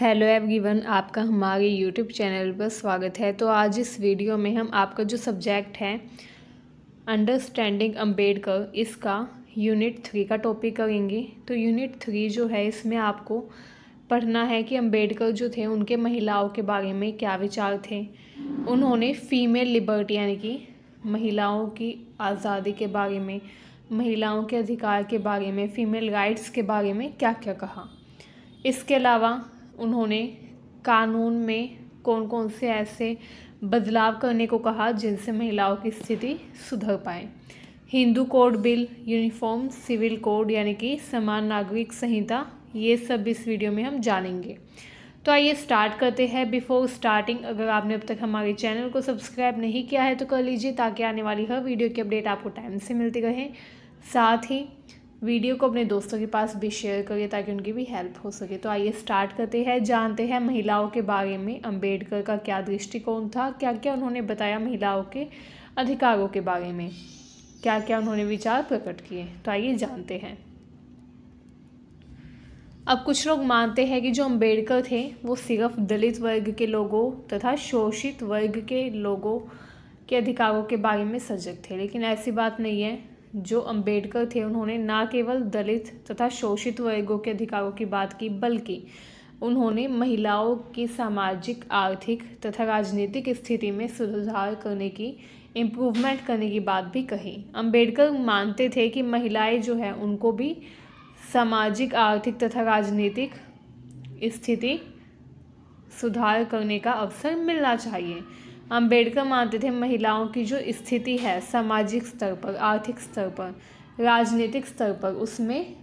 hello everyone आपका हमारे YouTube channel पर स्वागत है तो आज इस वीडियो में हम आपका जो सब्जेक्ट है अंडरस्टैंडिंग अम्बेडकर इसका यूनिट थ्री का टॉपिक करेंगे तो यूनिट थ्री जो है इसमें आपको पढ़ना है कि अंबेडकर जो थे उनके महिलाओं के बारे में क्या विचार थे उन्होंने फीमेल लिबर्टी यानी कि महिलाओं की आज़ादी के बारे में महिलाओं के अधिकार के बारे में फ़ीमेल राइट्स के बारे में क्या क्या कहा इसके अलावा उन्होंने कानून में कौन कौन से ऐसे बदलाव करने को कहा जिनसे महिलाओं की स्थिति सुधर पाए Hindu code bill uniform civil code यानी कि समान नागरिक संहिता ये सब इस वीडियो में हम जानेंगे तो आइए स्टार्ट करते हैं बिफोर स्टार्टिंग अगर आपने अब तक हमारे चैनल को सब्सक्राइब नहीं किया है तो कर लीजिए ताकि आने वाली हर वीडियो की अपडेट आपको टाइम से मिलती रहे साथ ही वीडियो को अपने दोस्तों के पास भी शेयर करिए ताकि उनकी भी हेल्प हो सके तो आइए स्टार्ट करते हैं जानते हैं महिलाओं के बारे में अंबेडकर का क्या दृष्टिकोण था क्या क्या उन्होंने बताया महिलाओं के अधिकारों के बारे में क्या क्या उन्होंने विचार प्रकट किए तो आइए जानते हैं अब कुछ लोग मानते हैं कि जो अम्बेडकर थे वो सिर्फ दलित वर्ग के लोगों तथा शोषित वर्ग के लोगों के अधिकारों के बारे में सजग थे लेकिन ऐसी बात नहीं है जो अंबेडकर थे उन्होंने ना केवल दलित तथा शोषित वर्गों के अधिकारों की बात की बल्कि उन्होंने महिलाओं की सामाजिक आर्थिक तथा राजनीतिक स्थिति में सुधार करने की इम्प्रूवमेंट करने की बात भी कही अंबेडकर मानते थे कि महिलाएं जो है उनको भी सामाजिक आर्थिक तथा राजनीतिक स्थिति सुधार करने का अवसर मिलना चाहिए अंबेडकर मानते थे महिलाओं की जो स्थिति है सामाजिक स्तर पर आर्थिक स्तर पर राजनीतिक स्तर पर उसमें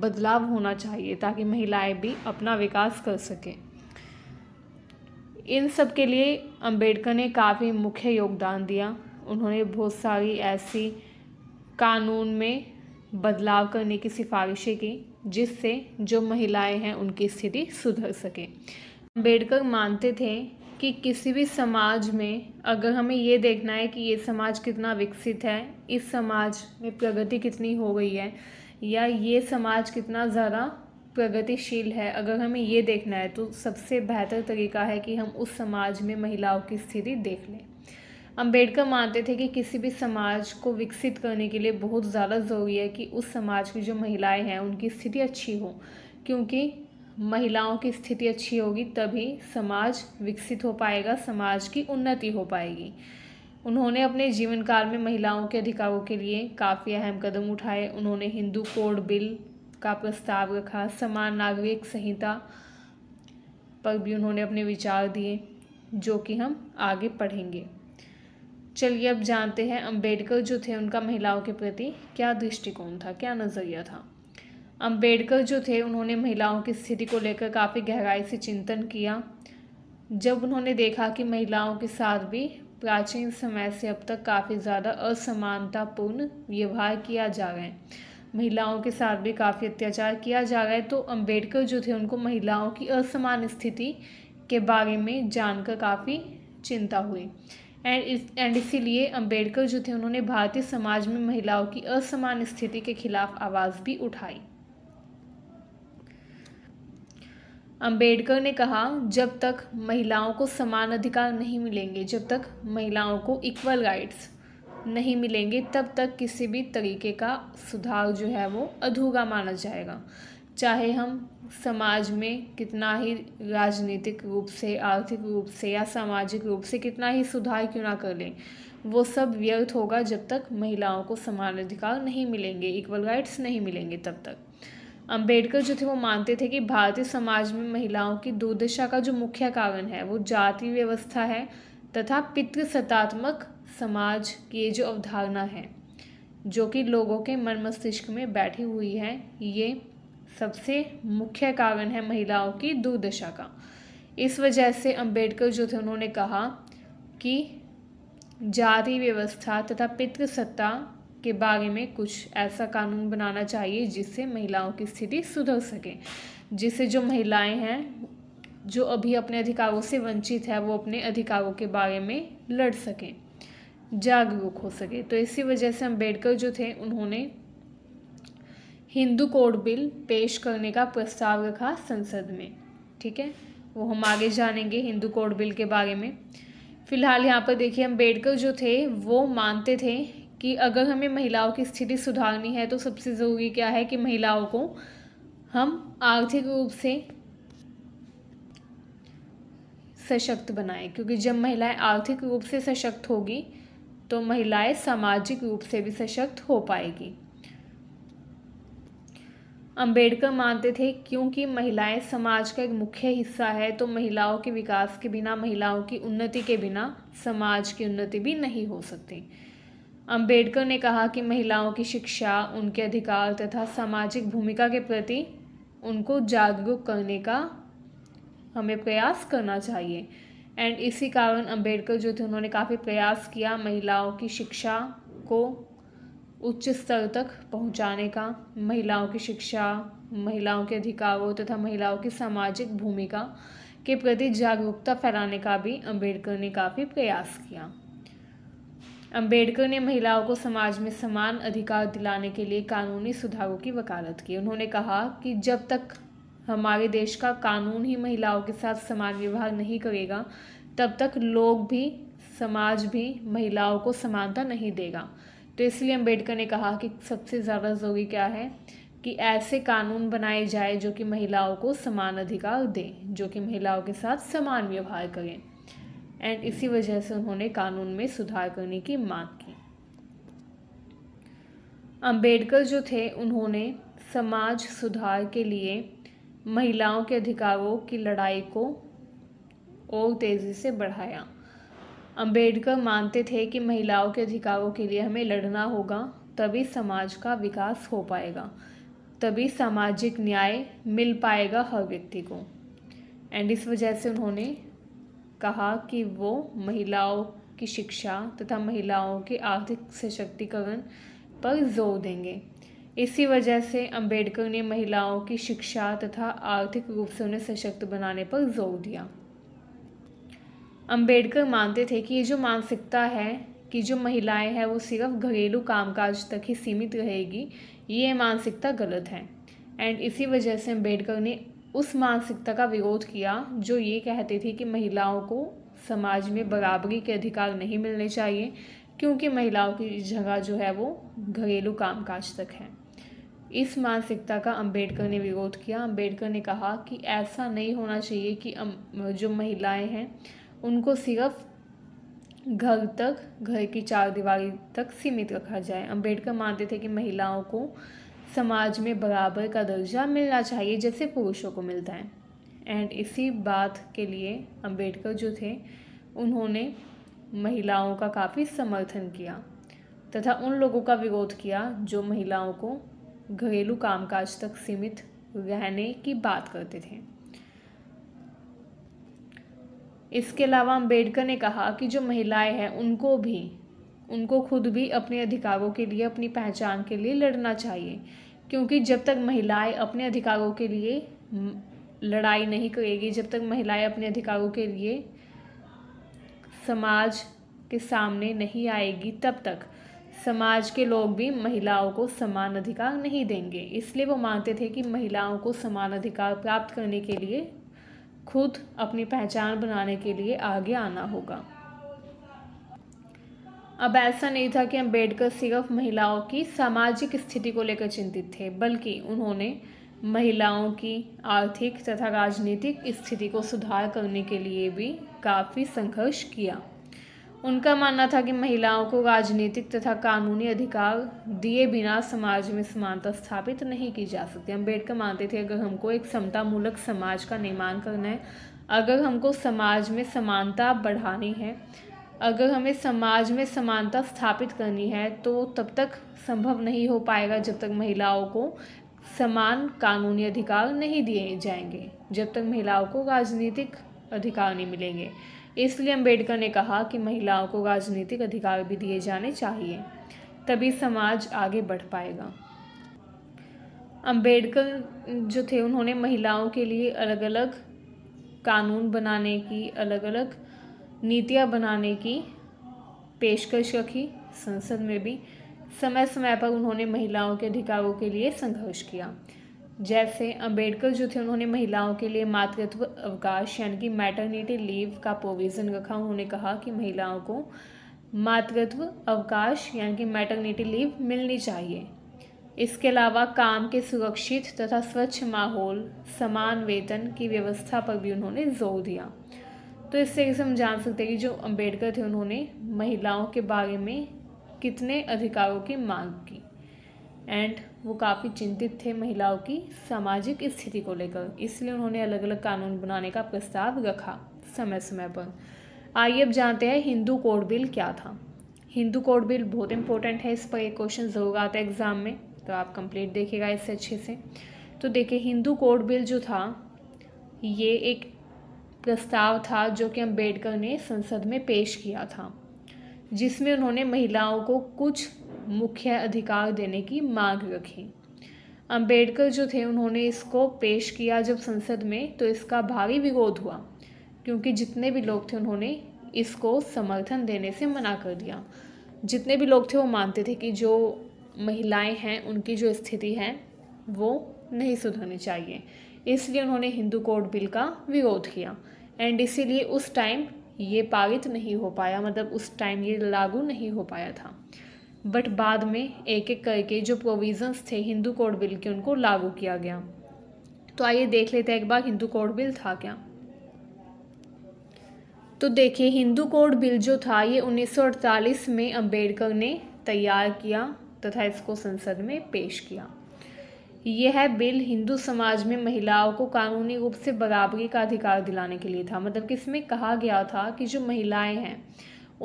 बदलाव होना चाहिए ताकि महिलाएं भी अपना विकास कर सकें इन सब के लिए अंबेडकर ने काफ़ी मुख्य योगदान दिया उन्होंने बहुत सारी ऐसी कानून में बदलाव करने की सिफारिशें की जिससे जो महिलाएं हैं उनकी स्थिति सुधर सके अंबेडकर मानते थे कि किसी भी समाज में अगर हमें ये देखना है कि ये समाज कितना विकसित है इस समाज में प्रगति कितनी हो गई है या ये समाज कितना ज़्यादा प्रगतिशील है अगर हमें ये देखना है तो सबसे बेहतर तरीका है कि हम उस समाज में महिलाओं की स्थिति देख लें अम्बेडकर मानते थे कि किसी भी समाज को विकसित करने के लिए बहुत ज़्यादा ज़रूरी है कि उस समाज की जो महिलाएं हैं उनकी स्थिति अच्छी हो क्योंकि महिलाओं की स्थिति अच्छी होगी तभी समाज विकसित हो पाएगा समाज की उन्नति हो पाएगी उन्होंने अपने जीवन काल में महिलाओं के अधिकारों के लिए काफ़ी अहम कदम उठाए उन्होंने हिंदू कोड बिल का प्रस्ताव रखा समान नागरिक संहिता पर भी उन्होंने अपने विचार दिए जो कि हम आगे पढ़ेंगे चलिए अब जानते हैं अंबेडकर जो थे उनका महिलाओं के प्रति क्या दृष्टिकोण था क्या नज़रिया था अंबेडकर जो थे उन्होंने महिलाओं की स्थिति को लेकर काफ़ी गहराई से चिंतन किया जब उन्होंने देखा कि महिलाओं के साथ भी प्राचीन समय से अब तक काफ़ी ज़्यादा असमानतापूर्ण व्यवहार किया जा रहा है महिलाओं के साथ भी काफ़ी अत्याचार किया जा रहा है तो अंबेडकर जो थे उनको महिलाओं की असमान स्थिति के बारे में जानकर काफ़ी चिंता हुई एंड इस एंड इसीलिए अंबेडकर जो थे उन्होंने भारतीय समाज में महिलाओं की असमान स्थिति के खिलाफ आवाज़ भी उठाई अंबेडकर ने कहा जब तक महिलाओं को समान अधिकार नहीं मिलेंगे जब तक महिलाओं को इक्वल राइट्स नहीं मिलेंगे तब तक किसी भी तरीके का सुधार जो है वो अधूरा माना जाएगा चाहे हम समाज में कितना ही राजनीतिक रूप से आर्थिक रूप से या सामाजिक रूप से कितना ही सुधार क्यों ना कर लें वो सब व्यर्थ होगा जब तक महिलाओं को समान अधिकार नहीं मिलेंगे इक्वल राइट्स नहीं मिलेंगे तब तक अंबेडकर जो थे वो मानते थे कि भारतीय समाज में महिलाओं की दुर्दशा का जो मुख्य कारण है वो जाति व्यवस्था है तथा पितृसत्तात्मक समाज की जो अवधारणा है जो कि लोगों के मन मस्तिष्क में बैठी हुई है ये सबसे मुख्य कारण है महिलाओं की दुर्दशा का इस वजह से अंबेडकर जो थे उन्होंने कहा कि जाति व्यवस्था तथा पितृसत्ता के बारे में कुछ ऐसा कानून बनाना चाहिए जिससे महिलाओं की स्थिति सुधर सके जिससे जो महिलाएं हैं जो अभी अपने अधिकारों से वंचित है वो अपने अधिकारों के बारे में लड़ सकें जागरूक हो सके तो इसी वजह से अम्बेडकर जो थे उन्होंने हिंदू कोड बिल पेश करने का प्रस्ताव रखा संसद में ठीक है वो हम आगे जानेंगे हिंदू कोड बिल के बारे में फिलहाल यहाँ पर देखिए अम्बेडकर जो थे वो मानते थे कि अगर हमें महिलाओं की स्थिति सुधारनी है तो सबसे ज़रूरी क्या है कि महिलाओं को हम आर्थिक रूप से सशक्त बनाएं क्योंकि जब महिलाएं आर्थिक रूप से सशक्त होगी तो महिलाएं सामाजिक रूप से भी सशक्त हो पाएगी अंबेडकर मानते थे क्योंकि महिलाएं समाज का एक मुख्य हिस्सा है तो महिलाओं के विकास के बिना महिलाओं की उन्नति के बिना समाज की उन्नति भी नहीं हो सकती अंबेडकर ने कहा कि महिलाओं की शिक्षा उनके अधिकार तथा सामाजिक भूमिका के प्रति उनको जागरूक करने का हमें प्रयास करना चाहिए एंड इसी कारण अंबेडकर जो थे उन्होंने काफ़ी प्रयास किया महिलाओं की शिक्षा को उच्च स्तर तक पहुंचाने का महिलाओं की शिक्षा महिलाओं के अधिकारों तथा महिलाओं की सामाजिक भूमिका के प्रति जागरूकता फैलाने का भी अंबेडकर ने काफ़ी प्रयास किया अंबेडकर ने महिलाओं को समाज में समान अधिकार दिलाने के लिए कानूनी सुधारों की वकालत की उन्होंने कहा कि जब तक हमारे देश का कानून ही महिलाओं के साथ समान व्यवहार नहीं करेगा तब तक लोग भी समाज भी महिलाओं को समानता नहीं देगा तो इसलिए अम्बेडकर ने कहा कि सबसे ज़्यादा ज़रूरी क्या है कि ऐसे कानून बनाए जाए जो कि महिलाओं को समान अधिकार दें जो कि महिलाओं के साथ समान व्यवहार करें एंड इसी वजह से उन्होंने कानून में सुधार करने की मांग की अंबेडकर जो थे उन्होंने समाज सुधार के लिए महिलाओं के अधिकारों की लड़ाई को और तेज़ी से बढ़ाया अंबेडकर मानते थे कि महिलाओं के अधिकारों के लिए हमें लड़ना होगा तभी समाज का विकास हो पाएगा तभी सामाजिक न्याय मिल पाएगा हर व्यक्ति को एंड इस वजह से उन्होंने कहा कि वो महिलाओं की शिक्षा तथा महिलाओं के आर्थिक सशक्तिकरण पर जोर देंगे इसी वजह से अंबेडकर ने महिलाओं की शिक्षा तथा आर्थिक रूप से उन्हें सशक्त बनाने पर जोर दिया अंबेडकर मानते थे कि ये जो मानसिकता है कि जो महिलाएं हैं वो सिर्फ घरेलू कामकाज तक ही सीमित रहेगी ये मानसिकता गलत है एंड इसी वजह से अम्बेडकर ने उस मानसिकता का विरोध किया जो ये कहते थे कि महिलाओं को समाज में बराबरी के अधिकार नहीं मिलने चाहिए क्योंकि महिलाओं की जगह जो है वो घरेलू कामकाज तक है इस मानसिकता का अंबेडकर ने विरोध किया अंबेडकर ने कहा कि ऐसा नहीं होना चाहिए कि जो महिलाएं हैं उनको सिर्फ घर तक घर की चार दीवारी तक सीमित रखा जाए अंबेडकर मानते थे कि महिलाओं को समाज में बराबर का दर्जा मिलना चाहिए जैसे पुरुषों को मिलता है एंड इसी बात के लिए अंबेडकर जो थे उन्होंने महिलाओं का काफ़ी समर्थन किया तथा उन लोगों का विरोध किया जो महिलाओं को घरेलू कामकाज तक सीमित रहने की बात करते थे इसके अलावा अम्बेडकर ने कहा कि जो महिलाएं हैं उनको भी उनको खुद भी अपने अधिकारों के लिए अपनी पहचान के लिए लड़ना चाहिए क्योंकि जब तक महिलाएं अपने अधिकारों के लिए लड़ाई नहीं करेगी जब तक महिलाएं अपने अधिकारों के लिए समाज के सामने नहीं आएगी तब तक समाज के लोग भी महिलाओं को समान अधिकार नहीं देंगे इसलिए वो मानते थे कि महिलाओं को समान अधिकार प्राप्त करने के लिए खुद अपनी पहचान बनाने के लिए आगे आना होगा अब ऐसा नहीं था कि अम्बेडकर सिर्फ महिलाओं की सामाजिक स्थिति को लेकर चिंतित थे बल्कि उन्होंने महिलाओं की आर्थिक तथा राजनीतिक स्थिति को सुधार करने के लिए भी काफ़ी संघर्ष किया उनका मानना था कि महिलाओं को राजनीतिक तथा कानूनी अधिकार दिए बिना समाज में समानता स्थापित नहीं की जा सकती अम्बेडकर मानते थे अगर हमको एक समतामूलक समाज का निर्माण करना है अगर हमको समाज में समानता बढ़ानी है अगर हमें समाज में समानता स्थापित करनी है तो तब तक संभव नहीं हो पाएगा जब तक महिलाओं को समान कानूनी अधिकार नहीं दिए जाएंगे जब तक महिलाओं को राजनीतिक अधिकार नहीं मिलेंगे इसलिए अंबेडकर ने कहा कि महिलाओं को राजनीतिक अधिकार भी दिए जाने चाहिए तभी समाज आगे बढ़ पाएगा अंबेडकर जो थे उन्होंने महिलाओं के लिए अलग अलग कानून बनाने की अलग अलग नीतियां बनाने की पेशकश रखी संसद में भी समय समय पर उन्होंने महिलाओं के अधिकारों के लिए संघर्ष किया जैसे अंबेडकर जो थे उन्होंने महिलाओं के लिए मातृत्व अवकाश यानी कि मैटरनिटी लीव का प्रोविज़न रखा उन्होंने कहा कि महिलाओं को मातृत्व अवकाश यानी कि मैटरनिटी लीव मिलनी चाहिए इसके अलावा काम के सुरक्षित तथा स्वच्छ माहौल समान वेतन की व्यवस्था पर भी उन्होंने जोर दिया तो इस तरीके से हम जान सकते हैं कि जो अंबेडकर थे उन्होंने महिलाओं के बारे में कितने अधिकारों की मांग की एंड वो काफ़ी चिंतित थे महिलाओं की सामाजिक स्थिति को लेकर इसलिए उन्होंने अलग अलग कानून बनाने का प्रस्ताव रखा समय समय पर आइए अब जानते हैं हिंदू कोड बिल क्या था हिंदू कोड बिल बहुत इंपॉर्टेंट है इस पर एक क्वेश्चन ज़रूर आता है एग्ज़ाम में तो आप कंप्लीट देखेगा इससे अच्छे से तो देखिए हिंदू कोड बिल जो था ये एक प्रस्ताव था जो कि अम्बेडकर ने संसद में पेश किया था जिसमें उन्होंने महिलाओं को कुछ मुख्य अधिकार देने की मांग रखी अंबेडकर जो थे उन्होंने इसको पेश किया जब संसद में तो इसका भारी विरोध हुआ क्योंकि जितने भी लोग थे उन्होंने इसको समर्थन देने से मना कर दिया जितने भी लोग थे वो मानते थे कि जो महिलाएं हैं उनकी जो स्थिति है वो नहीं सुधरनी चाहिए इसलिए उन्होंने हिंदू कोड बिल का विरोध किया एंड इसीलिए उस टाइम ये पारित नहीं हो पाया मतलब उस टाइम ये लागू नहीं हो पाया था बट बाद में एक एक करके जो प्रोविजंस थे हिंदू कोड बिल के उनको लागू किया गया तो आइए देख लेते हैं एक बार हिंदू कोड बिल था क्या तो देखिए हिंदू कोड बिल जो था ये 1948 में अंबेडकर ने तैयार किया तथा इसको संसद में पेश किया यह बिल हिंदू समाज में महिलाओं को कानूनी रूप से बराबरी का अधिकार दिलाने के लिए था मतलब कि इसमें कहा गया था कि जो महिलाएं हैं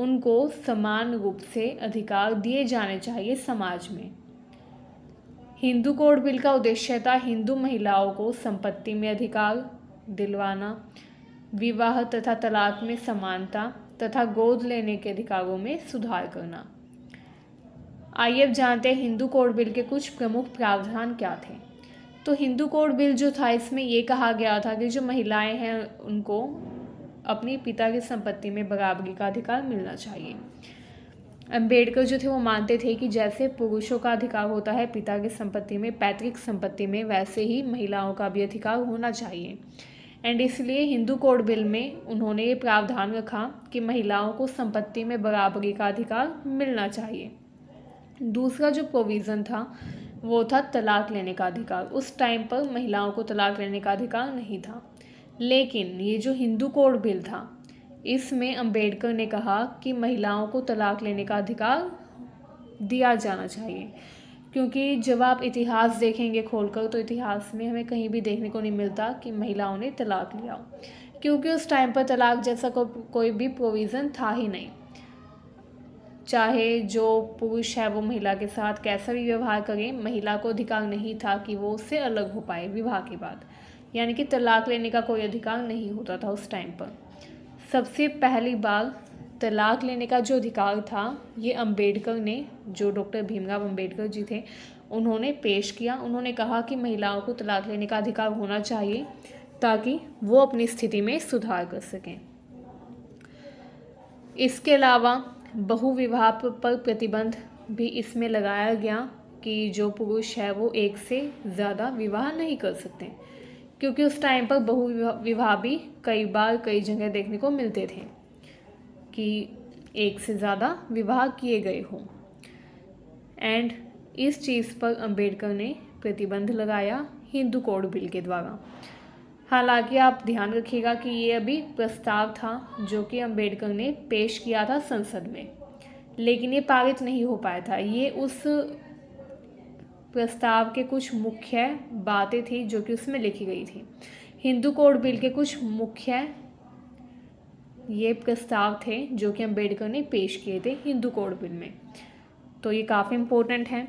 उनको समान रूप से अधिकार दिए जाने चाहिए समाज में हिंदू कोड बिल का उद्देश्य था हिंदू महिलाओं को संपत्ति में अधिकार दिलवाना विवाह तथा तलाक में समानता तथा गोद लेने के अधिकारों में सुधार करना आइए अब जानते हैं हिंदू कोड बिल के कुछ प्रमुख प्रावधान क्या थे तो हिंदू कोड बिल जो था इसमें ये कहा गया था कि जो महिलाएं हैं उनको अपने पिता की संपत्ति में बराबरी का अधिकार मिलना चाहिए अम्बेडकर जो थे वो मानते थे कि जैसे पुरुषों का अधिकार होता है पिता की संपत्ति में पैतृक संपत्ति में वैसे ही महिलाओं का भी अधिकार होना चाहिए एंड इसलिए हिंदू कोड बिल में उन्होंने ये प्रावधान रखा कि महिलाओं को संपत्ति में बराबरी का अधिकार मिलना चाहिए दूसरा जो प्रोविज़न था वो था तलाक लेने का अधिकार उस टाइम पर महिलाओं को तलाक लेने का अधिकार नहीं था लेकिन ये जो हिंदू कोड बिल था इसमें अंबेडकर ने कहा कि महिलाओं को तलाक लेने का अधिकार दिया जाना चाहिए क्योंकि जब आप इतिहास देखेंगे खोलकर तो इतिहास में हमें कहीं भी देखने को नहीं मिलता कि महिलाओं ने तलाक लिया क्योंकि उस टाइम पर तलाक जैसा को, कोई भी प्रोविज़न था ही नहीं चाहे जो पुरुष है वो महिला के साथ कैसा भी व्यवहार करें महिला को अधिकार नहीं था कि वो उससे अलग हो पाए विवाह के बाद यानी कि तलाक लेने का कोई अधिकार नहीं होता था उस टाइम पर सबसे पहली बार तलाक लेने का जो अधिकार था ये अंबेडकर ने जो डॉक्टर भीमराव अंबेडकर जी थे उन्होंने पेश किया उन्होंने कहा कि महिलाओं को तलाक लेने का अधिकार होना चाहिए ताकि वो अपनी स्थिति में सुधार कर सकें इसके अलावा बहुविवाह पर प्रतिबंध भी इसमें लगाया गया कि जो पुरुष है वो एक से ज़्यादा विवाह नहीं कर सकते क्योंकि उस टाइम पर विवाह भी कई बार कई जगह देखने को मिलते थे कि एक से ज़्यादा विवाह किए गए हों एंड इस चीज़ पर अंबेडकर ने प्रतिबंध लगाया हिंदू कोड बिल के द्वारा हालांकि आप ध्यान रखिएगा कि ये अभी प्रस्ताव था जो कि अम्बेडकर ने पेश किया था संसद में लेकिन ये पारित नहीं हो पाया था ये उस प्रस्ताव के कुछ मुख्य बातें थी जो कि उसमें लिखी गई थी हिंदू कोड बिल के कुछ मुख्य ये प्रस्ताव थे जो कि अम्बेडकर ने पेश किए थे हिंदू कोड बिल में तो ये काफ़ी इम्पोर्टेंट है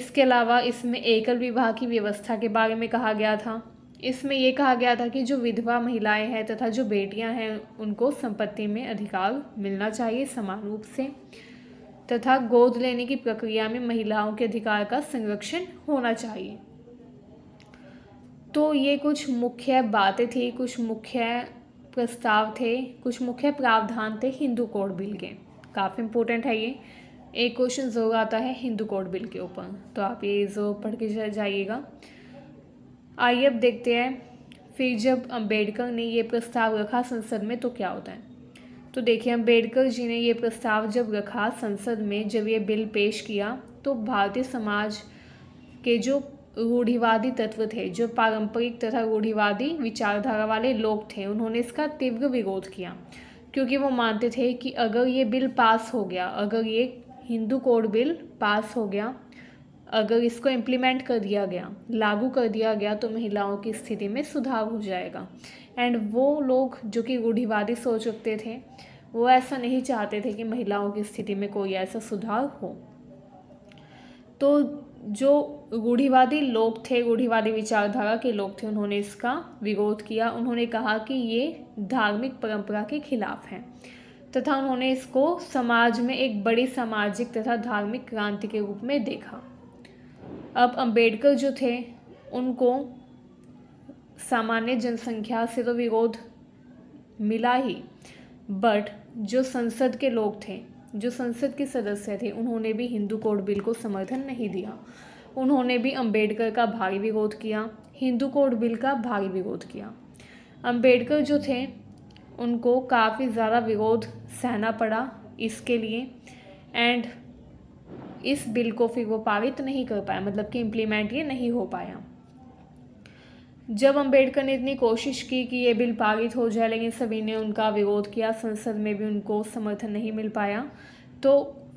इसके अलावा इसमें एकल विवाह की व्यवस्था के बारे में कहा गया था इसमें यह कहा गया था कि जो विधवा महिलाएं हैं तथा जो बेटियां हैं उनको संपत्ति में अधिकार मिलना चाहिए समान रूप से तथा गोद लेने की प्रक्रिया में महिलाओं के अधिकार का संरक्षण होना चाहिए तो ये कुछ मुख्य बातें थी कुछ मुख्य प्रस्ताव थे कुछ मुख्य प्रावधान थे हिंदू कोड बिल के काफ़ी इम्पोर्टेंट है ये एक क्वेश्चन जरूर आता है हिंदू कोड बिल के ऊपर तो आप ये जरूर पढ़ के जाइएगा आइए अब देखते हैं फिर जब अंबेडकर ने ये प्रस्ताव रखा संसद में तो क्या होता है तो देखिए अंबेडकर जी ने ये प्रस्ताव जब रखा संसद में जब ये बिल पेश किया तो भारतीय समाज के जो रूढ़िवादी तत्व थे जो पारंपरिक तथा रूढ़िवादी विचारधारा वाले लोग थे उन्होंने इसका तीव्र विरोध किया क्योंकि वो मानते थे कि अगर ये बिल पास हो गया अगर ये हिंदू कोड बिल पास हो गया अगर इसको इम्प्लीमेंट कर दिया गया लागू कर दिया गया तो महिलाओं की स्थिति में सुधार हो जाएगा एंड वो लोग जो कि रूढ़िवादी सोच रखते थे वो ऐसा नहीं चाहते थे कि महिलाओं की स्थिति में कोई ऐसा सुधार हो तो जो रूढ़िवादी लोग थे रूढ़िवादी विचारधारा के लोग थे उन्होंने इसका विरोध किया उन्होंने कहा कि ये धार्मिक परंपरा के खिलाफ हैं तथा उन्होंने इसको समाज में एक बड़ी सामाजिक तथा धार्मिक क्रांति के रूप में देखा अब अंबेडकर जो थे उनको सामान्य जनसंख्या से तो विरोध मिला ही बट जो संसद के लोग थे जो संसद के सदस्य थे उन्होंने भी हिंदू कोड बिल को समर्थन नहीं दिया उन्होंने भी अंबेडकर का भारी विरोध किया हिंदू कोड बिल का भारी विरोध किया अंबेडकर जो थे उनको काफ़ी ज़्यादा विरोध सहना पड़ा इसके लिए एंड इस बिल को फिर वो पारित नहीं कर पाया मतलब कि इम्प्लीमेंट ये नहीं हो पाया जब अंबेडकर ने इतनी कोशिश की कि ये बिल पारित हो जाए लेकिन सभी ने उनका विरोध किया संसद में भी उनको समर्थन नहीं मिल पाया तो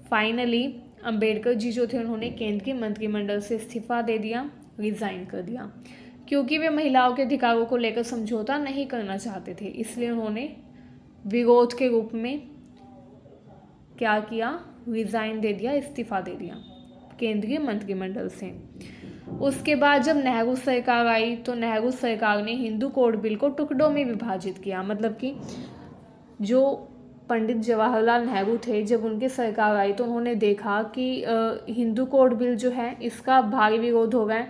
फाइनली अंबेडकर जी जो थे उन्होंने केंद्र के मंत्रिमंडल से इस्तीफा दे दिया रिज़ाइन कर दिया क्योंकि वे महिलाओं के अधिकारों को लेकर समझौता नहीं करना चाहते थे इसलिए उन्होंने विरोध के रूप में क्या किया रिज़ाइन दे दिया इस्तीफ़ा दे दिया केंद्रीय मंत्रिमंडल से उसके बाद जब नेहरू सरकार आई तो नेहरू सरकार ने हिंदू कोड बिल को टुकड़ों में विभाजित किया मतलब कि जो पंडित जवाहरलाल नेहरू थे जब उनकी सरकार आई तो उन्होंने देखा कि हिंदू कोड बिल जो है इसका भारी विरोध हो गए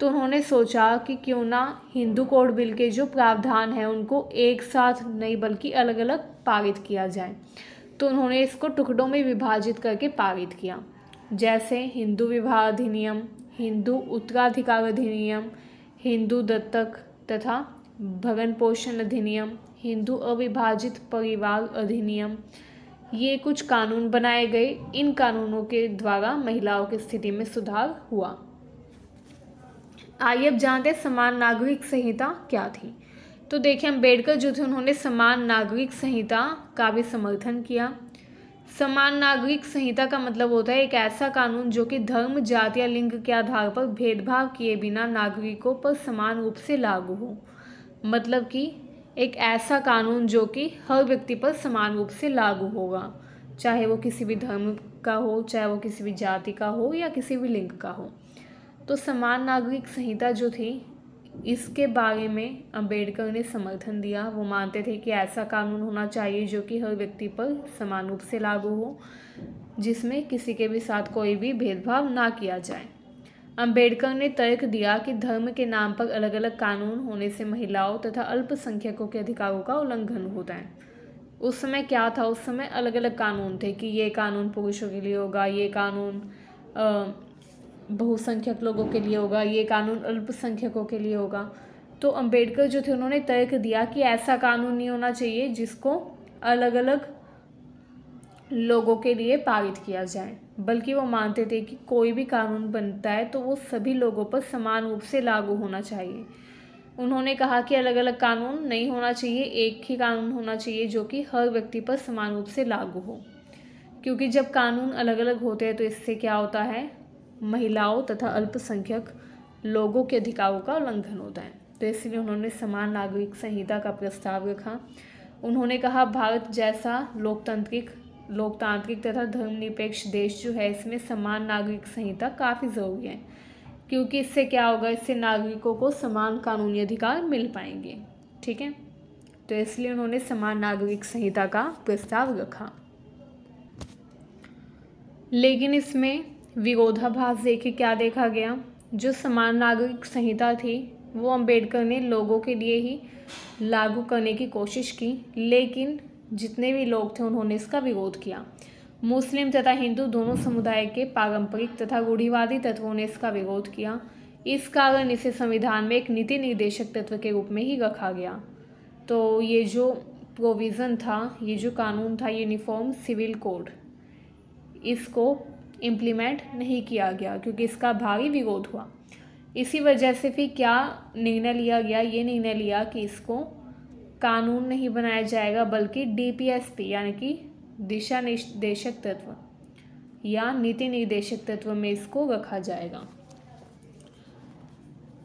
तो उन्होंने सोचा कि क्यों ना हिंदू कोड बिल के जो प्रावधान हैं उनको एक साथ नहीं बल्कि अलग अलग पारित किया जाए तो उन्होंने इसको टुकड़ों में विभाजित करके पारित किया जैसे हिंदू विवाह अधिनियम हिंदू उत्तराधिकार अधिनियम हिंदू दत्तक तथा भगन पोषण अधिनियम हिंदू अविभाजित परिवार अधिनियम ये कुछ कानून बनाए गए इन कानूनों के द्वारा महिलाओं की स्थिति में सुधार हुआ आइए अब जानते समान नागरिक संहिता क्या थी तो देखिए अम्बेडकर जो थे उन्होंने समान नागरिक संहिता का भी समर्थन किया समान नागरिक संहिता का मतलब होता है एक ऐसा कानून जो कि धर्म जाति या लिंग के आधार पर भेदभाव किए बिना नागरिकों पर समान रूप से लागू हो मतलब कि एक ऐसा कानून जो कि हर व्यक्ति पर समान रूप से लागू होगा चाहे वो किसी भी धर्म का हो चाहे वो किसी भी जाति का हो या किसी भी लिंग का हो तो समान नागरिक संहिता जो थी इसके बारे में अंबेडकर ने समर्थन दिया वो मानते थे कि ऐसा कानून होना चाहिए जो कि हर व्यक्ति पर समान रूप से लागू हो जिसमें किसी के भी साथ कोई भी भेदभाव ना किया जाए अंबेडकर ने तर्क दिया कि धर्म के नाम पर अलग अलग कानून होने से महिलाओं तथा अल्पसंख्यकों के अधिकारों का उल्लंघन होता है उस समय क्या था उस समय अलग अलग कानून थे कि ये कानून पुरुषों के लिए होगा ये कानून आ, बहुसंख्यक लोगों के लिए होगा ये कानून अल्पसंख्यकों के लिए होगा तो अंबेडकर जो थे उन्होंने तर्क दिया कि ऐसा कानून नहीं होना चाहिए जिसको अलग अलग लोगों के लिए पारित किया जाए बल्कि वो मानते थे कि कोई भी कानून बनता है तो वो सभी लोगों पर समान रूप से लागू होना चाहिए उन्होंने कहा कि अलग अलग कानून नहीं होना चाहिए एक ही कानून होना चाहिए जो कि हर व्यक्ति पर समान रूप से लागू हो क्योंकि जब कानून अलग अलग होते हैं तो इससे क्या होता है महिलाओं तथा अल्पसंख्यक लोगों के अधिकारों का उल्लंघन होता है तो इसलिए उन्होंने समान नागरिक संहिता का प्रस्ताव रखा उन्होंने कहा भारत जैसा लोकतांत्रिक लोकतांत्रिक तथा धर्मनिरपेक्ष देश जो है इसमें समान नागरिक संहिता काफ़ी ज़रूरी है क्योंकि इससे क्या होगा इससे नागरिकों को समान कानूनी अधिकार मिल पाएंगे ठीक है तो इसलिए उन्होंने समान नागरिक संहिता का प्रस्ताव रखा लेकिन इसमें विरोधाभास देखे क्या देखा गया जो समान नागरिक संहिता थी वो अंबेडकर ने लोगों के लिए ही लागू करने की कोशिश की लेकिन जितने भी लोग थे उन्होंने इसका विरोध किया मुस्लिम तथा हिंदू दोनों समुदाय के पारंपरिक तथा गुढ़ीवादी तत्वों ने इसका विरोध किया इस कारण इसे संविधान में एक नीति निर्देशक तत्व के रूप में ही रखा गया तो ये जो प्रोविज़न था ये जो कानून था यूनिफॉर्म सिविल कोड इसको इम्प्लीमेंट नहीं किया गया क्योंकि इसका भावी विरोध हुआ इसी वजह से फिर क्या निर्णय लिया गया ये निर्णय लिया कि इसको कानून नहीं बनाया जाएगा बल्कि डीपीएसपी यानी कि दिशा निर्देशक तत्व या नीति निर्देशक तत्व में इसको रखा जाएगा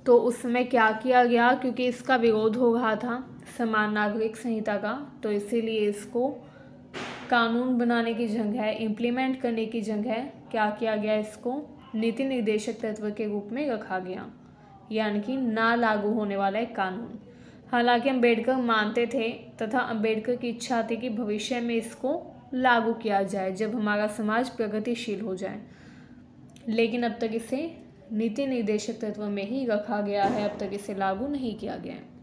तो उस समय क्या किया गया क्योंकि इसका विरोध हो रहा था समान नागरिक संहिता का तो इसीलिए इसको कानून बनाने की जंग है इम्प्लीमेंट करने की जंग है क्या किया गया इसको नीति निर्देशक तत्व के रूप में रखा गया यानी कि ना लागू होने वाला एक कानून हालांकि अंबेडकर मानते थे तथा अंबेडकर की इच्छा थी कि भविष्य में इसको लागू किया जाए जब हमारा समाज प्रगतिशील हो जाए लेकिन अब तक इसे नीति निर्देशक तत्व में ही रखा गया है अब तक इसे लागू नहीं किया गया है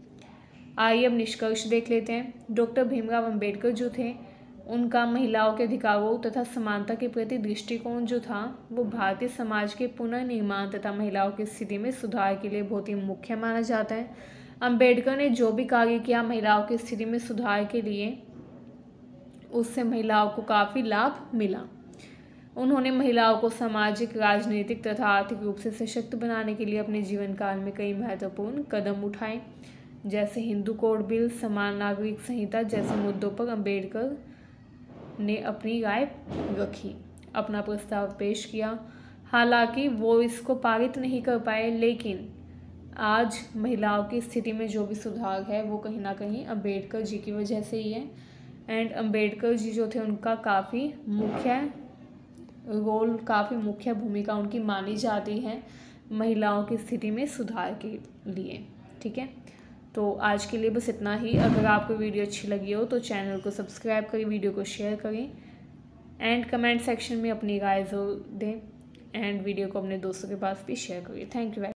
आइए अब निष्कर्ष देख लेते हैं डॉक्टर भीमराव अंबेडकर जो थे उनका महिलाओं के अधिकारों तथा समानता के प्रति दृष्टिकोण जो था वो भारतीय समाज के पुनर्निर्माण तथा महिलाओं की स्थिति में सुधार के लिए बहुत ही मुख्य माना जाता है अंबेडकर ने जो भी कार्य किया महिलाओं की स्थिति में सुधार के लिए उससे महिलाओं को काफ़ी लाभ मिला उन्होंने महिलाओं को सामाजिक राजनीतिक तथा आर्थिक रूप से सशक्त बनाने के लिए अपने जीवन काल में कई महत्वपूर्ण कदम उठाए जैसे हिंदू कोड बिल समान नागरिक संहिता जैसे मुद्दों पर अंबेडकर ने अपनी गाय रखी अपना प्रस्ताव पेश किया हालांकि वो इसको पारित नहीं कर पाए लेकिन आज महिलाओं की स्थिति में जो भी सुधार है वो कहीं ना कहीं अम्बेडकर जी की वजह से ही है एंड अम्बेडकर जी जो थे उनका काफ़ी मुख्य रोल काफ़ी मुख्य भूमिका उनकी मानी जाती है महिलाओं की स्थिति में सुधार के लिए ठीक है तो आज के लिए बस इतना ही अगर आपको वीडियो अच्छी लगी हो तो चैनल को सब्सक्राइब करें वीडियो को शेयर करें एंड कमेंट सेक्शन में अपनी राय जरूर दें एंड वीडियो को अपने दोस्तों के पास भी शेयर करिए थैंक यू